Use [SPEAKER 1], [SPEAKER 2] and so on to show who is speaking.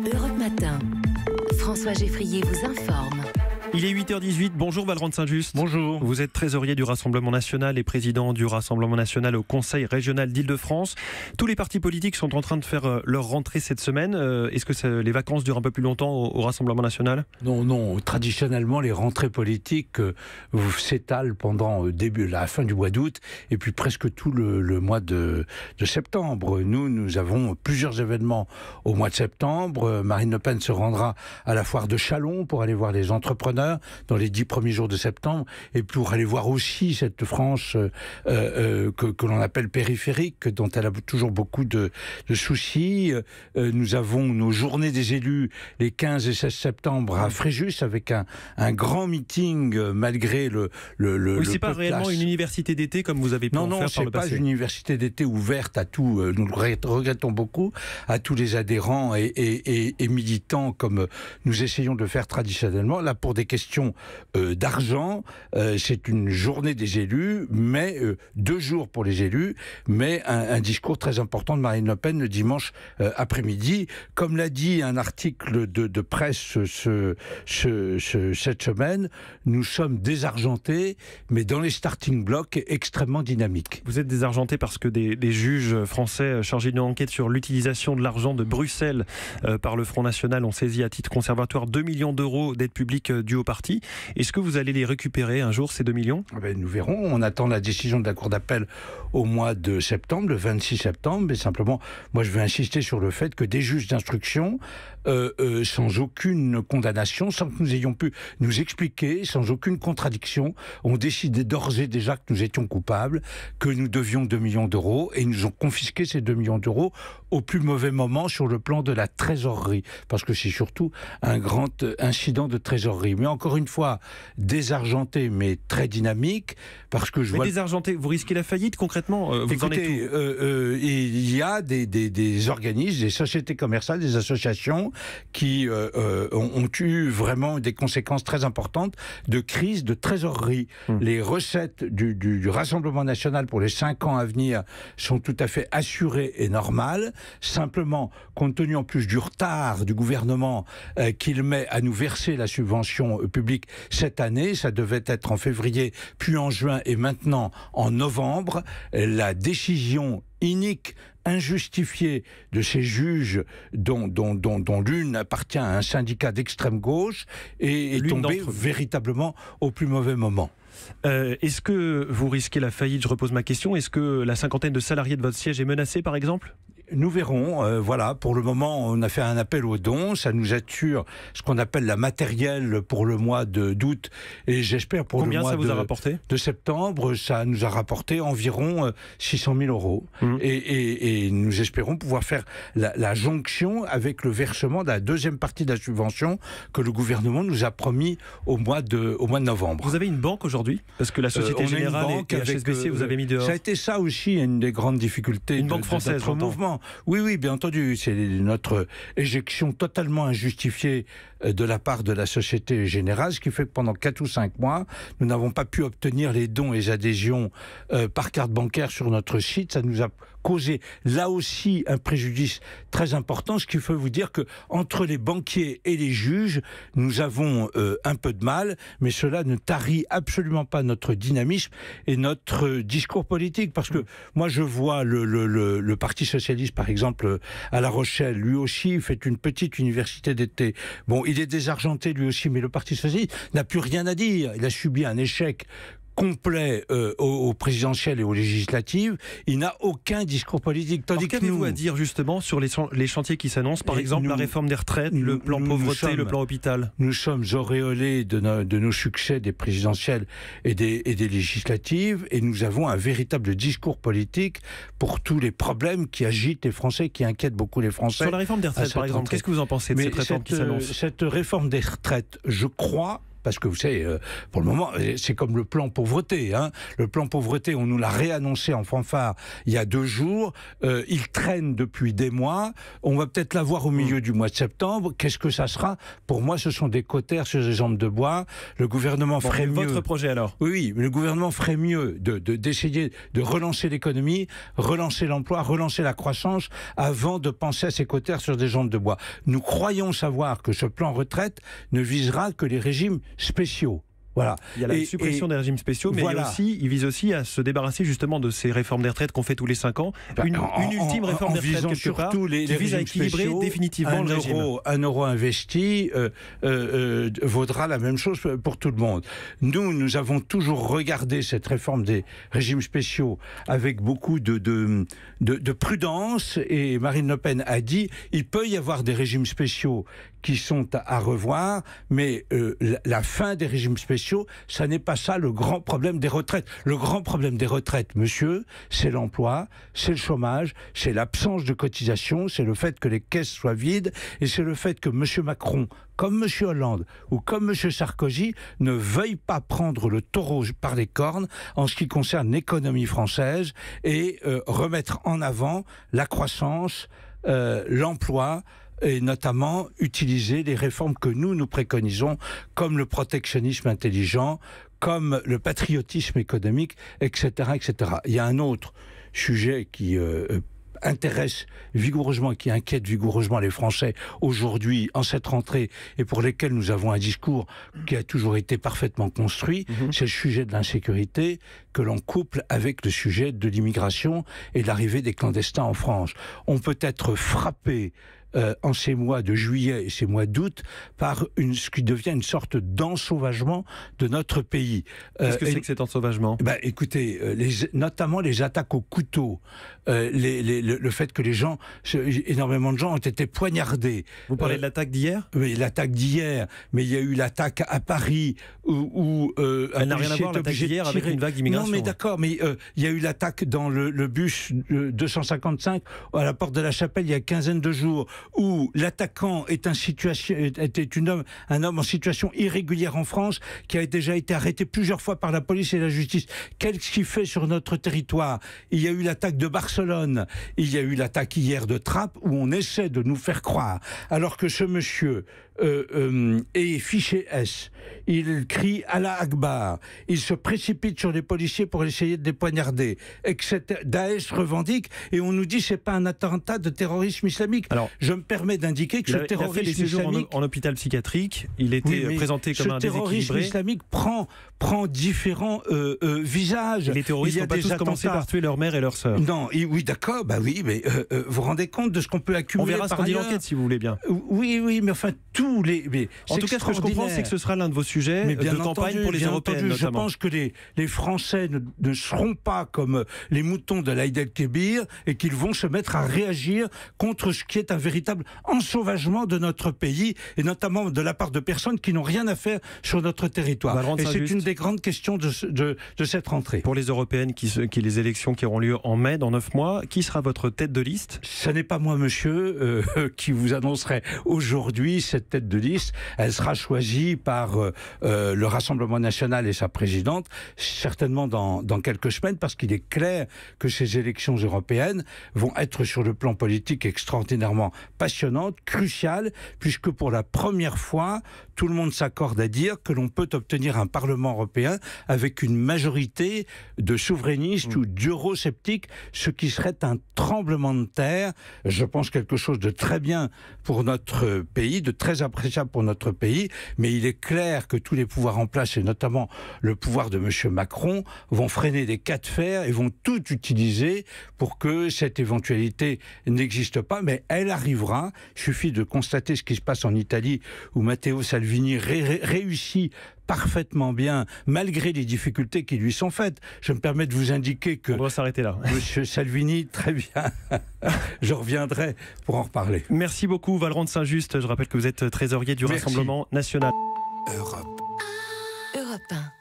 [SPEAKER 1] Europe Matin. François Geffrier vous informe.
[SPEAKER 2] Il est 8h18. Bonjour Valrand Saint-Just. Bonjour. Vous êtes trésorier du Rassemblement national et président du Rassemblement national au Conseil régional d'Île-de-France. Tous les partis politiques sont en train de faire euh, leur rentrée cette semaine. Euh, est-ce
[SPEAKER 1] que les vacances durent un peu plus longtemps au, Rassemblement national Non, non. Traditionnellement, les rentrées politiques euh, s'étalent pendant début, la fin du mois d'août et puis presque tout le, mois de, de, septembre. Nous, nous avons plusieurs événements au mois de septembre. Marine Le Pen se rendra à la foire de Chalon pour aller voir les entrepreneurs dans les dix premiers jours de septembre, et pour aller voir aussi cette France euh, euh, que, l'on appelle périphérique, dont elle a toujours beaucoup de, soucis. Euh, nous avons nos journées des élus les 15 et 16 septembre à Fréjus avec un, un grand meeting malgré le... le, oui, c'est pas réellement une
[SPEAKER 2] université d'été comme vous avez pu non, non, Non, c'est pas une
[SPEAKER 1] université d'été ouverte à tout, nous le regrettons beaucoup, à tous les adhérents et, et, et, et militants comme nous essayons de faire traditionnellement, là pour des des questions euh, d'argent. Euh, c'est une journée des élus, mais euh, deux jours pour les élus, mais un, discours très important de Marine Le Pen le dimanche après-midi. Comme l'a dit un article de, presse ce, cette semaine, nous sommes désargentés, mais dans les starting blocks extrêmement dynamiques. Vous êtes désargentés
[SPEAKER 2] parce que des, juges français chargés d'une enquête sur l'utilisation de l'argent de Bruxelles par le Front National ont saisi à titre conservatoire 2 millions d'euros d'aide publique du au parti. Est-ce que vous allez
[SPEAKER 1] les récupérer un jour, ces 2 millions ah ben, Nous verrons. On attend la décision de la Cour d'appel au mois de septembre, le 26 septembre. Mais simplement, moi, je veux insister sur le fait que des juges d'instruction euh, euh, sans aucune condamnation, sans que nous ayons pu nous expliquer, sans aucune contradiction, ont décidé d'ores et déjà que nous étions coupables, que nous devions 2 millions d'euros, et ils nous ont confisqué ces 2 millions d'euros au plus mauvais moment sur le plan de la trésorerie, parce que c'est surtout un grand euh, incident de trésorerie. Mais encore une fois, désargenté, mais très dynamique, parce que je mais vois...
[SPEAKER 2] Désargenté, vous risquez la faillite concrètement vous Écoutez,
[SPEAKER 1] il y a des, des organismes, des sociétés commerciales, des associations qui euh, euh, ont, eu vraiment des conséquences très importantes de crise de trésorerie. Hmm. Les recettes du, Rassemblement national pour les cinq ans à venir sont tout à fait assurées et normales. Simplement, compte tenu en plus du retard du gouvernement euh, qu'il met à nous verser la subvention publique cette année, ça devait être en février, puis en juin et maintenant en novembre, la décision inique, injustifié de ces juges dont, dont, dont, l'une appartient à un syndicat d'extrême gauche et est tombée véritablement au plus mauvais moment. Euh, est-ce que vous risquez la faillite Je repose ma question. Est-ce que la cinquantaine de salariés de votre siège est menacée, par exemple nous verrons. Euh, voilà, pour le moment, on a fait un appel aux dons. Ça nous assure ce qu'on appelle la matérielle pour le mois d'août et j'espère pour Combien le mois ça vous de, a rapporté de septembre. Ça nous a rapporté environ 600 euh, 000 euros. Mmh. Et, nous espérons pouvoir faire la, jonction avec le versement de la deuxième partie de la subvention que le gouvernement nous a promis au mois de, au mois de novembre. Vous avez une banque aujourd'hui Parce que la euh, Société Générale et, et vous avez mis dehors. Ça a été ça aussi une des grandes difficultés une de, banque française, au mouvement. Oui, oui, bien entendu, c'est notre éjection totalement injustifiée euh, de la part de la Société Générale, ce qui fait que pendant 4 ou 5 mois, nous n'avons pas pu obtenir les dons et les adhésions euh, par carte bancaire sur notre site. Ça nous a causé là aussi un préjudice très important, ce qui veut vous dire que entre les banquiers et les juges, nous avons euh, un peu de mal, mais cela ne tarit absolument pas notre dynamisme et notre euh, discours politique, parce que mmh. moi je vois le, le Parti socialiste, par exemple, à La Rochelle, lui aussi fait une petite université d'été. Bon, il est désargenté lui aussi, mais le Parti socialiste n'a plus rien à dire. Il a subi un échec complet euh, aux, présidentielles et aux législatives, il n'a
[SPEAKER 2] aucun discours politique. Tandis qu'avez-vous à dire justement sur les, chantiers qui s'annoncent, par exemple la réforme des
[SPEAKER 1] retraites, le plan pauvreté, le plan hôpital Nous sommes auréolés de, nos succès des présidentielles et des, législatives, et nous avons un véritable discours politique pour tous les problèmes qui agitent les Français, qui inquiètent beaucoup les Français. Sur la réforme des retraites, par exemple, qu'est-ce que vous en pensez de cette réforme euh, Cette réforme des retraites, je crois, parce que vous savez, euh, pour le moment, euh, c'est comme le plan pauvreté. Hein. Le plan pauvreté, on nous l'a réannoncé en fanfare il y a deux jours. Euh, il traîne depuis des mois. On va peut-être l'avoir au milieu hmm. du mois de septembre. Qu'est-ce que ça sera Pour moi, ce sont des cotères sur des jambes de bois. Le gouvernement ferait mieux. Votre projet alors Oui, Le gouvernement ferait mieux de d'essayer de, relancer l'économie, relancer l'emploi, relancer la croissance avant de penser à ces cotères sur des jambes de bois. Nous croyons savoir que ce plan retraite ne visera que les régimes spéciaux. Voilà. Il y a la suppression des régimes spéciaux, mais il, aussi,
[SPEAKER 2] il, vise aussi à se débarrasser justement de ces réformes des retraites qu'on fait tous les
[SPEAKER 1] 5 ans. Bah, une, ultime réforme des retraites qui à équilibrer définitivement un le régime. Euro, euro investi euh, euh, euh, vaudra la même chose pour tout le monde. Nous, nous avons toujours regardé cette réforme des régimes spéciaux avec beaucoup de, de prudence et Marine Le Pen a dit il peut y avoir des régimes spéciaux qui sont à, revoir, mais euh, la, fin des régimes spéciaux, ça n'est pas ça le grand problème des retraites. Le grand problème des retraites, monsieur, c'est l'emploi, c'est le chômage, c'est l'absence de cotisation, c'est le fait que les caisses soient vides, et c'est le fait que monsieur Macron, comme monsieur Hollande ou comme monsieur Sarkozy ne veuille pas prendre le taureau par les cornes en ce qui concerne l'économie française et euh, remettre en avant la croissance, euh, l'emploi, et notamment utiliser les réformes que nous, nous préconisons, comme le protectionnisme intelligent, comme le patriotisme économique, etc. etc. Il y a un autre sujet qui euh, euh, intéresse vigoureusement, qui inquiète vigoureusement les Français aujourd'hui, en cette rentrée, et pour lesquels nous avons un discours qui a toujours été parfaitement construit, mhm. c'est le sujet de l'insécurité que l'on couple avec le sujet de l'immigration et l'arrivée des clandestins en France. On peut être frappé euh, en ces mois de juillet et ces mois d'août par une, ce qui devient une sorte d'ensauvagement de notre pays. Euh, Qu'est-ce que c'est que cet ensauvagement bah, Écoutez, euh, les, notamment les attaques au couteau, le, fait que les gens, énormément de gens ont été poignardés. Vous parlez de l'attaque d'hier Oui, l'attaque d'hier, mais il y a eu l'attaque à Paris où... où Elle n'a rien à voir l'attaque d'hier avec une vague d'immigration. Non mais d'accord, mais il y a eu l'attaque dans le, le bus 255 à la porte de la chapelle il y a une quinzaine de jours où l'attaquant est, un, homme, homme en situation irrégulière en France qui a déjà été arrêté plusieurs fois par la police et la justice. Qu'est-ce qu'il fait sur notre territoire Il y a eu l'attaque de Barcelone, il y a eu l'attaque hier de Trappes où on essaie de nous faire croire, alors que ce monsieur euh, euh, et fiché S. Il crie Allah Akbar. Il se précipite sur les policiers pour essayer de les poignarder. Etc. Daesh revendique et on nous dit c'est pas un attentat de terrorisme islamique. Alors, je me permets d'indiquer que ce terrorisme a fait islamique
[SPEAKER 2] en, hôpital psychiatrique, il était présenté comme un déséquilibré. Ce terrorisme islamique
[SPEAKER 1] prend prend différents euh, visages. les terroristes n'ont pas commencé par tuer leur mère et leur sœur. Non, oui, d'accord, bah oui, mais vous vous rendez compte de ce qu'on peut accumuler On verra ce qu'on dit l'enquête
[SPEAKER 2] si vous voulez bien. Oui,
[SPEAKER 1] oui, mais enfin tout les. Mais en tout cas, ce que je comprends, c'est que ce sera l'un de vos sujets euh, de campagne pour les Européens. Je pense que les, les Français ne, seront pas comme euh, les moutons de l'Aïd el-Kébir et qu'ils vont se mettre à réagir contre ce qui est un véritable ensauvagement de notre pays et notamment de la part de personnes qui n'ont rien à faire sur notre territoire. Et c'est une des
[SPEAKER 2] grandes questions de, cette rentrée. Pour les Européennes, qui, qui, les élections qui auront lieu en mai, dans 9
[SPEAKER 1] mois, qui sera votre tête de liste Ce n'est pas moi, monsieur, euh, qui vous annoncerai aujourd'hui cette tête de liste, elle sera choisie par euh, euh, le Rassemblement national et sa présidente, certainement dans, quelques semaines, parce qu'il est clair que ces élections européennes vont être sur le plan politique extraordinairement passionnantes, cruciales, puisque pour la première fois, tout le monde s'accorde à dire que l'on peut obtenir un Parlement européen avec une majorité de souverainistes ou d'eurosceptiques, ce qui serait un tremblement de terre, je pense quelque chose de très bien pour notre euh, pays, de très appréciable pour notre pays, mais il est clair que tous les pouvoirs en place, et notamment le pouvoir de M. Macron, vont freiner des cas de fer et vont tout utiliser pour que cette éventualité n'existe pas, mais elle arrivera. Il suffit de constater ce qui se passe en Italie, où Matteo Salvini réussit parfaitement bien, malgré les difficultés qui lui sont faites. Je me permets de vous indiquer que... On va s'arrêter là. Monsieur Salvini, très bien. je reviendrai pour en reparler. Merci beaucoup, de Saint-Just. Je
[SPEAKER 2] rappelle que vous êtes trésorier du Rassemblement National. Europe.
[SPEAKER 1] Europe